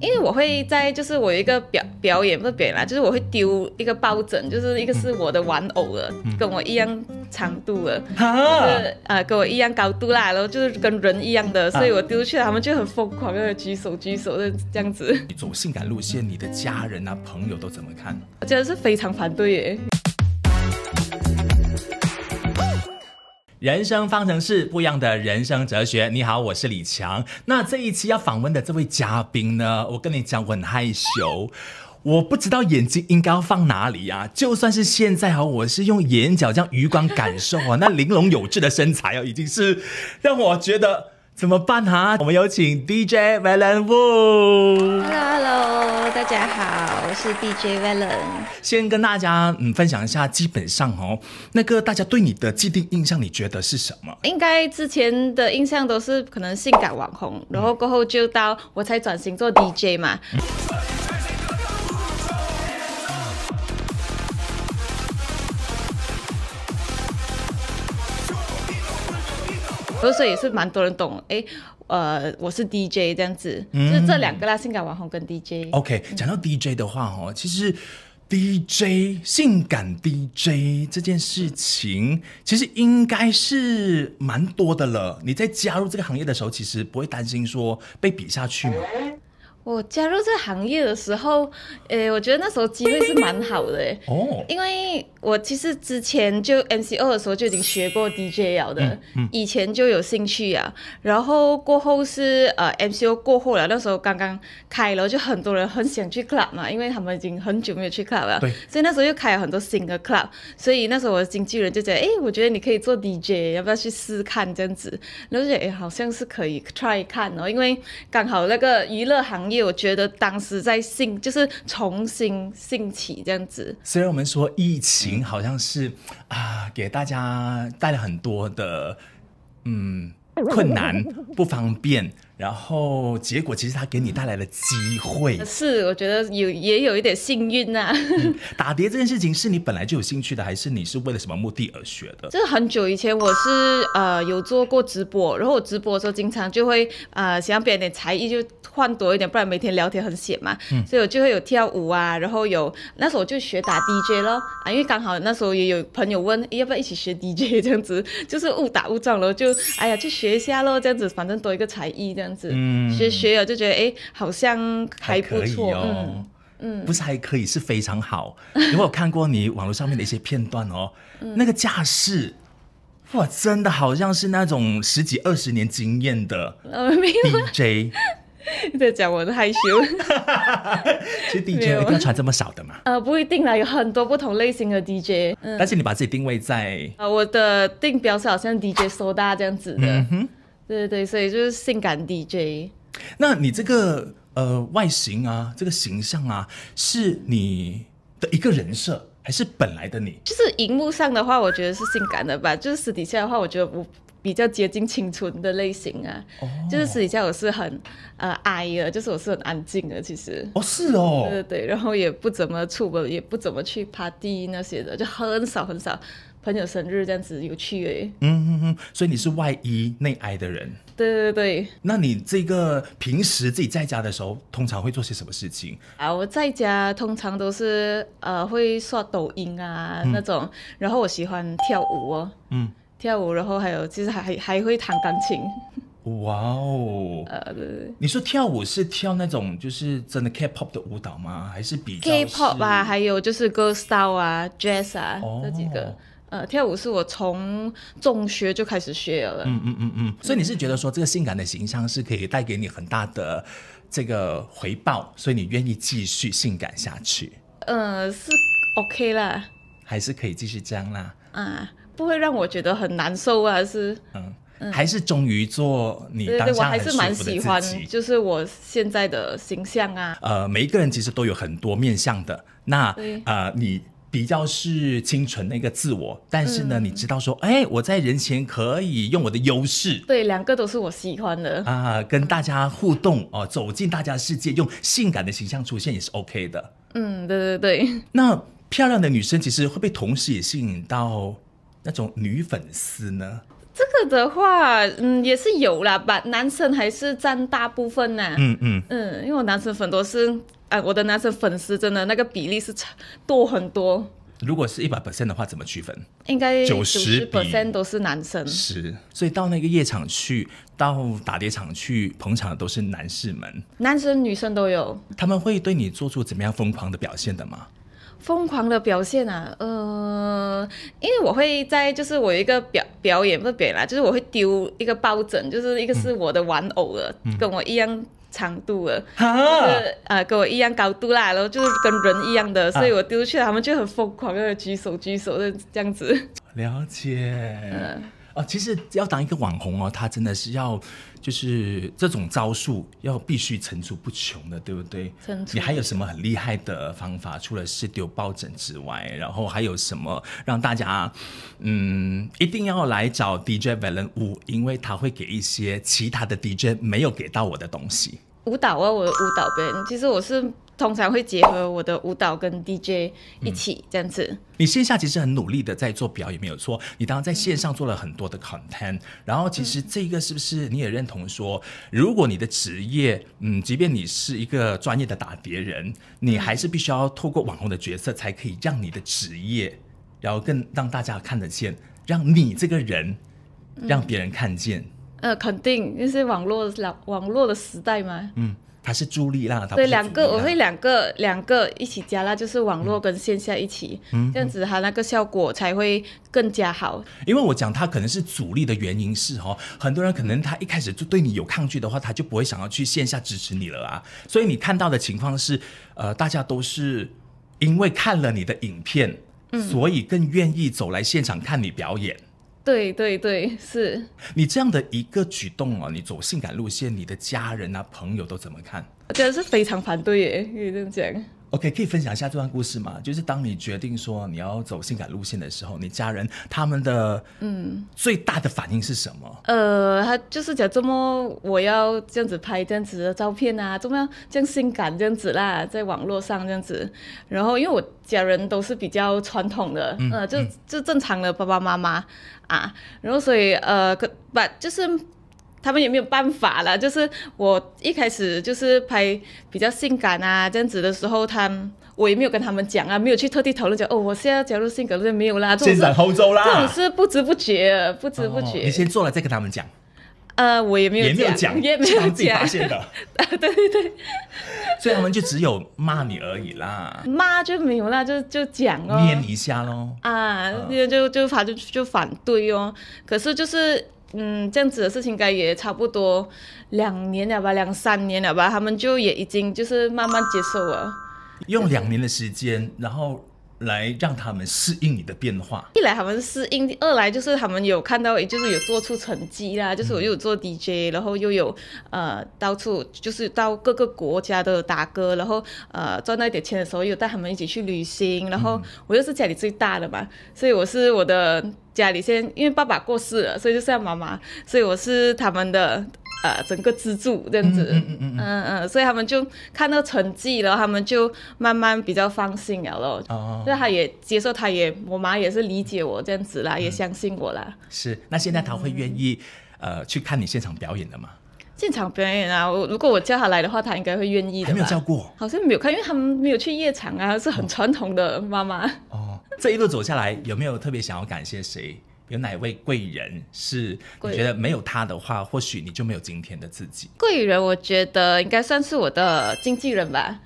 因为我会在，就是我一个表表演不表演啦，就是我会丢一个抱枕，就是一个是我的玩偶了，跟我一样长度了，就是呃跟我一样高度啦，然后就是跟人一样的，所以我丢去，他们就很疯狂，的举手举手的这样子。你走性感路线，你的家人啊朋友都怎么看？我真的是非常反对耶。人生方程式，不一样的人生哲学。你好，我是李强。那这一期要访问的这位嘉宾呢？我跟你讲，我很害羞，我不知道眼睛应该要放哪里啊。就算是现在哈，我是用眼角这样余光感受啊，那玲珑有致的身材哦，已经是让我觉得。怎么办啊？我们有请 DJ Valen Wu。Hello Hello，大家好，我是 DJ Valen。先跟大家嗯分享一下，基本上哦，那个大家对你的既定印象，你觉得是什么？应该之前的印象都是可能性感网红，然后过后就到我才转型做 DJ 嘛。所以也是蛮多人懂。哎，呃，我是 DJ 这样子，就是这两个啦，性感网红跟 DJ。OK，讲到 DJ 的话，哦，其实 DJ 性感 DJ 这件事情，其实应该是蛮多的了。你在加入这个行业的时候，其实不会担心说被比下去吗？我加入这行业的时候，诶，我觉得那时候机会是蛮好的哦，因为我其实之前就 M C 二的时候就已经学过 D J 了的，以前就有兴趣啊。然后过后是呃 M C O 过后了，那时候刚刚开了，就很多人很想去 club 嘛，因为他们已经很久没有去 club 了，所以那时候又开了很多新的 club，所以那时候我的经纪人就觉得，哎，我觉得你可以做 D J，要不要去试看这样子？然后觉得哎，好像是可以 try 看哦，因为刚好那个娱乐行。也我觉得当时在兴，就是重新兴起这样子。虽然我们说疫情好像是啊，给大家带来很多的嗯困难、不方便。然后结果其实他给你带来了机会，是我觉得有也有一点幸运呐。打碟这件事情是你本来就有兴趣的，还是你是为了什么目的而学的？这很久以前我是呃有做过直播，然后我直播的时候经常就会呃想表演点才艺，就换多一点，不然每天聊天很闲嘛，所以我就会有跳舞啊，然后有那时候我就学打 DJ 喽啊，因为刚好那时候也有朋友问要不要一起学 DJ 这样子，就是误打误撞了，就哎呀去学一下喽，这样子反正多一个才艺这样子，学学友就觉得哎，好像还不错哦。嗯，不是还可以，是非常好。因为我看过你网络上面的一些片段哦，那个架势，哇，真的好像是那种十几二十年经验的 DJ。在讲我都害羞。其实 DJ 一要穿这么少的嘛。呃，不一定啦，有很多不同类型的 DJ。但是你把自己定位在……呃，我的定标是好像 DJ 收大这样子的。嗯哼。对对对，所以就是性感 DJ。那你这个呃外形啊，这个形象啊，是你的一个人设，还是本来的你？就是荧幕上的话，我觉得是性感的吧。就是私底下的话，我觉得我比较接近青春的类型啊。哦。就是私底下我是很呃哀的，就是我是很安静的，其实。哦，是哦。对对对，然后也不怎么出门，也不怎么去 party 那些的，就很少很少。朋友生日这样子有趣哎，嗯嗯嗯，所以你是外衣内哀的人，对对对。那你这个平时自己在家的时候，通常会做些什么事情啊？我在家通常都是呃会刷抖音啊那种，然后我喜欢跳舞哦，嗯，跳舞，然后还有其实还还还会弹钢琴。哇哦，呃对你说跳舞是跳那种就是真的 K-pop 的舞蹈吗？还是比较 K-pop 啊，还有就是 Go Style 啊，Jazz 啊，这几个。呃，跳舞是我从中学就开始学了。嗯嗯嗯嗯，所以你是觉得说这个性感的形象是可以带给你很大的这个回报，所以你愿意继续性感下去？呃，是 OK 啦，还是可以继续这样啦？啊，不会让我觉得很难受啊，还是嗯，还是忠于做你当下我舒是的喜己。就是我现在的形象啊。呃，每一个人其实都有很多面向的。那呃，你。比较是清纯的一个自我，但是呢，你知道说，哎，我在人前可以用我的优势。对，两个都是我喜欢的啊，跟大家互动哦，走进大家的世界，用性感的形象出现也是 OK 的。嗯，对对对。那漂亮的女生其实会被同时也吸引到那种女粉丝呢。这个的话，嗯，也是有啦吧，男生还是占大部分呢。嗯嗯嗯，因为我男生粉多是啊，我的男生粉丝真的那个比例是差多很多。如果是一百 percent 的话，怎么区分？应该九十 percent 都是男生。十，所以到那个夜场去，到打碟场去捧场的都是男士们。男生女生都有，他们会对你做出怎么样疯狂的表现的吗？疯狂的表现啊，呃，因为我会在就是我一个表。表演不表演啦，就是我会丢一个抱枕，就是一个是我的玩偶了，跟我一样长度了，就是呃跟我一样高度啦，然后就是跟人一样的，所以我丢出去，他们就很疯狂，的举手举手的这样子。了解，哦，其实要当一个网红哦，他真的是要。就是这种招数要必须层出不穷的，对不对？你还有什么很厉害的方法？除了是丢抱枕之外，然后还有什么让大家嗯一定要来找 DJ Valen 舞，因为他会给一些其他的 DJ 没有给到我的东西。舞蹈啊，我舞蹈呗，其实我是。通常会结合我的舞蹈跟 DJ 一起这样子。你线下其实很努力的在做表演，没有错。你当然在线上做了很多的 content，然后其实这个是不是你也认同说，如果你的职业，嗯，即便你是一个专业的打碟人，你还是必须要透过网红的角色，才可以让你的职业，然后更让大家看得见，让你这个人让别人看见。呃，肯定，因为网络网网络的时代嘛，嗯。他是助力让他对两个我会两个两个一起加，啦，就是网络跟线下一起，嗯，这样子它那个效果才会更加好。因为我讲它可能是阻力的原因是哦，很多人可能他一开始就对你有抗拒的话，他就不会想要去线下支持你了啊。所以你看到的情况是，呃，大家都是因为看了你的影片，嗯，所以更愿意走来现场看你表演。对对对，是你这样的一个举动啊！你走性感路线，你的家人啊、朋友都怎么看？我觉得是非常反对耶，可以这真讲。OK，可以分享一下这段故事吗？就是当你决定说你要走性感路线的时候，你家人他们的嗯最大的反应是什么？呃，他就是讲怎么我要这样子拍这样子的照片啊，怎么样这样性感这样子啦，在网络上这样子。然后因为我家人都是比较传统的，呃，就就正常的爸爸妈妈啊。然后所以呃，把就是。他们也没有办法了。就是我一开始就是拍比较性感啊这样子的时候，他我也没有跟他们讲啊，没有去特地讨论讲哦，我现在加入性格就没有啦，先斩后奏啦，这种是不知不觉不知不觉。你先做了再跟他们讲，呃，我也没有也没有讲，也没有自己发现的 啊，对对对，所以他们就只有骂你而已啦，骂就没有啦，就就讲哦，捏一下咯。啊，就就就反正就反对哦，可是就是。嗯，这样子的事情应该也差不多两年了吧，两三年了吧，他们就也已经就是慢慢接受了，用两年的时间，然后。来让他们适应你的变化。一来他们适应，二来就是他们有看到，就是有做出成绩啦。就是我有做 DJ，然后又有呃到处就是到各个国家的打歌，然后呃赚那点钱的时候又带他们一起去旅行。然后我又是家里最大的嘛，所以我是我的家里先，因为爸爸过世了，所以就是妈妈，所以我是他们的。呃，整个资助这样子，嗯嗯嗯，所以他们就看到成绩，然后他们就慢慢比较放心了咯。哦那他也接受，他也，我妈也是理解我这样子啦，也相信我啦。是，那现在他会愿意呃去看你现场表演的吗？现场表演啊，我如果我叫他来的话，他应该会愿意的。还没有叫过。好像没有看，因为他们没有去夜场啊，是很传统的妈妈。哦，这一路走下来，有没有特别想要感谢谁？有哪位贵人是你觉得没有他的话，或许你就没有今天的自己？贵人，我觉得应该算是我的经纪人吧。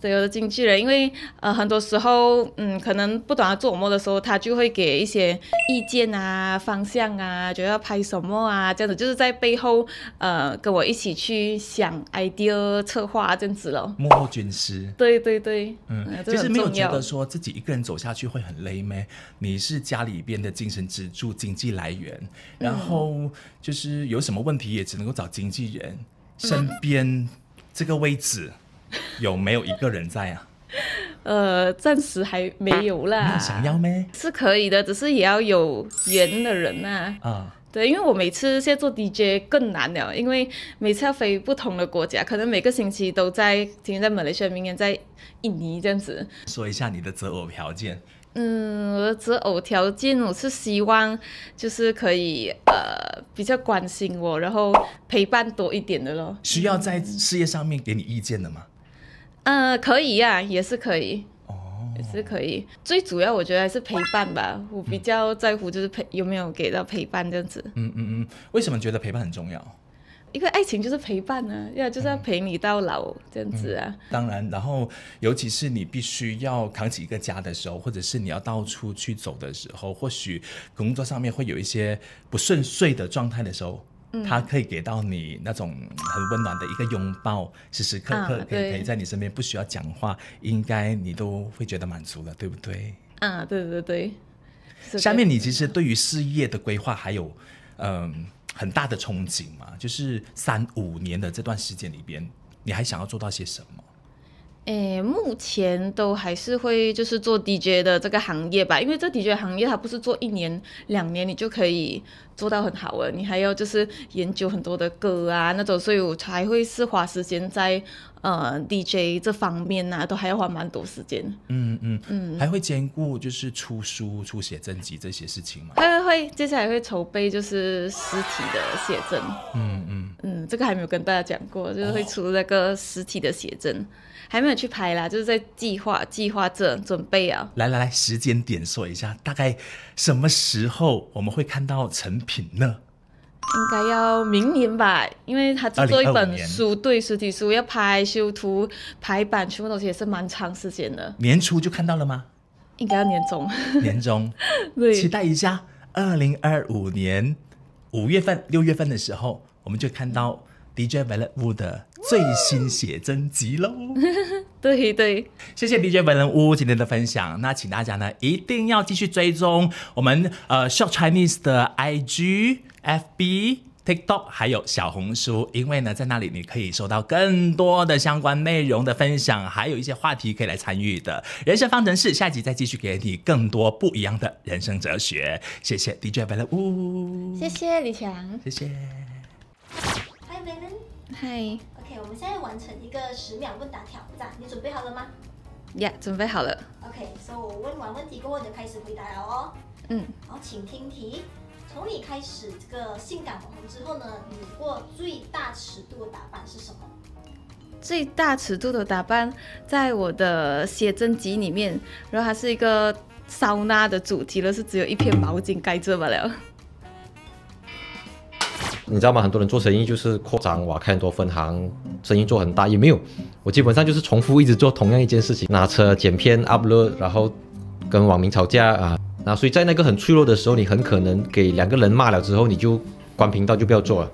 对，有的经纪人，因为呃，很多时候，嗯，可能不懂他做什么的时候，他就会给一些意见啊、方向啊，就要拍什么啊，这样子，就是在背后呃，跟我一起去想 idea、策划这样子咯。幕后军师。对对对，嗯，就是没有觉得说自己一个人走下去会很累咩？你是家里边的精神支柱、经济来源，然后就是有什么问题也只能够找经纪人身边这个位置。有没有一个人在啊？呃，暂时还没有啦。想要咩？是可以的，只是也要有缘的人呐。啊，对，因为我每次现在做 DJ 更难了，因为每次要飞不同的国家，可能每个星期都在，今天在马来西亚，明天在印尼这样子。说一下你的择偶条件。嗯，我的择偶条件，我是希望就是可以呃比较关心我，然后陪伴多一点的咯。需要在事业上面给你意见的吗？嗯，可以呀，也是可以，也是可以。最主要我觉得还是陪伴吧，我比较在乎就是陪有没有给到陪伴这样子。嗯嗯嗯，为什么觉得陪伴很重要？因为爱情就是陪伴啊，要就是要陪你到老这样子啊。当然，然后尤其是你必须要扛起一个家的时候，或者是你要到处去走的时候，或许工作上面会有一些不顺遂的状态的时候。他可以给到你那种很温暖的一个拥抱，时时刻刻可以陪在你身边，不需要讲话，应该你都会觉得满足了，对不对？啊，对对对，下面你其实对于事业的规划还有嗯很大的憧憬嘛，就是三五年的这段时间里边，你还想要做到些什么？诶，目前都还是会就是做 DJ 的这个行业吧，因为这 DJ 行业它不是做一年两年你就可以做到很好了，你还要就是研究很多的歌啊那种，所以我才会是花时间在呃 DJ 这方面呐，都还要花蛮多时间。嗯嗯嗯，还会兼顾就是出书、出写真集这些事情吗？会会会，接下来会筹备就是实体的写真。嗯嗯嗯。这个还没有跟大家讲过，就是会出那个实体的写真，还没有去拍啦，就是在计划计划着准备啊。来来来，时间点说一下，大概什么时候我们会看到成品呢？应该要明年吧，因为他制作一本书，对实体书要拍修图、排版，全部东西也是蛮长时间的。年初就看到了吗？应该要年终。年终，对，期待一下，二零二五年五月份、六月份的时候。我们就看到 DJ 白 Wu 的最新写真集喽！对对，谢谢 DJ 白 Wu 今天的分享。那请大家呢一定要继续追踪我们呃 Short Chinese 的 IG、FB、TikTok 还有小红书，因为呢在那里你可以收到更多的相关内容的分享，还有一些话题可以来参与的。人生方程式下集再继续给你更多不一样的人生哲学。谢谢 DJ 白人屋，谢谢李强，谢谢。h i v 嗨 n Hi。OK，我们现在完成一个十秒问答挑战，你准备好了吗？Yeah，准备好了。OK，so 我问完问题过后就开始回答了哦。嗯。好，请听题，从你开始这个性感网红之后呢，你过最大尺度的打扮是什么？最大尺度的打扮，在我的写真集里面，然后还是一个骚纳的主题了，是只有一片毛巾盖着罢了。你知道吗？很多人做生意就是扩张，哇，开很多分行，生意做很大，也没有。我基本上就是重复，一直做同样一件事情，拿车剪片 upload，然后跟网民吵架啊。那所以在那个很脆弱的时候，你很可能给两个人骂了之后，你就关频道就不要做了。